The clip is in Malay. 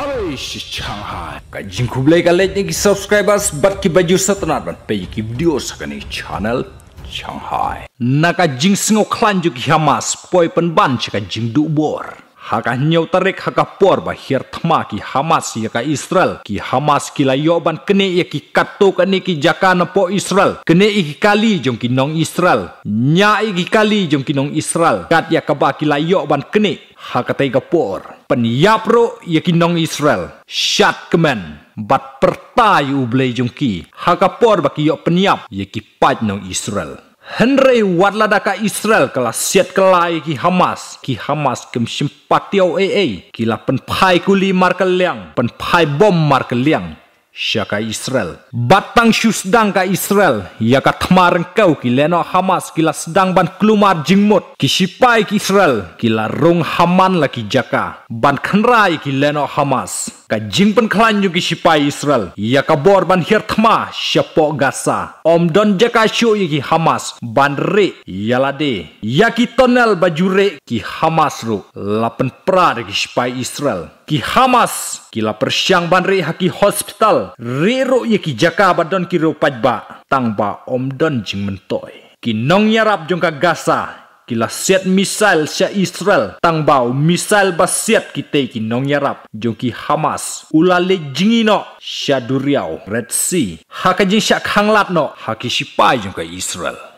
Arish Shanghai. Kan jingku belai kali ni ki subscribers bat ki baju setenar bat pay ki video sakani channel Shanghai. Naka jing singo klanjuk hamas poi pen ban cekan jing dubor. Hakah nyau terik hakah por bahir tema ki Hamas ya ka Israel ki Hamas ki layoban kene ya ki kato kene ki jaka nepo Israel kene iki kali jom ki nong Israel nya iki kali jom ki nong Israel kat ya kaba ki layoban kene hakatai ka por penyapro ya ki nong Israel shot kemen bat pertai ublay jom ki hakah por baki yo penyap ya ki pat nong Israel Henry wadladaka Israel kala siat kelai ki Hamas ki Hamas kem simpati au AA kila pen pai kuli markel liang pen pai bom markel liang syaka Israel batang syu sedang ka Israel ya ka tmar kau ki leno Hamas kila sedang ban kelumar jingmut ki sipai ki Israel kila rung haman laki jaka ban kenrai ki leno Hamas Kajing pun khlan yu ki sipai israel ya ka bor ban hier thma gasa om don jaka shu yu ki hamas ban re yalade ya ki tonel bajure ki hamas ru lapan prar ki sipai israel ki hamas ki la persyang ban re ha hospital re ro yu ki jaka badon ki ro pajba tang ba om don jingmen toy ki nong yarap jong gasa kila set misal sya Israel tang bau misal basiat kita ki nong yarap jongki Hamas ula le no sya duriau Red Sea hakajing sya khanglat no hakisipay jongka Israel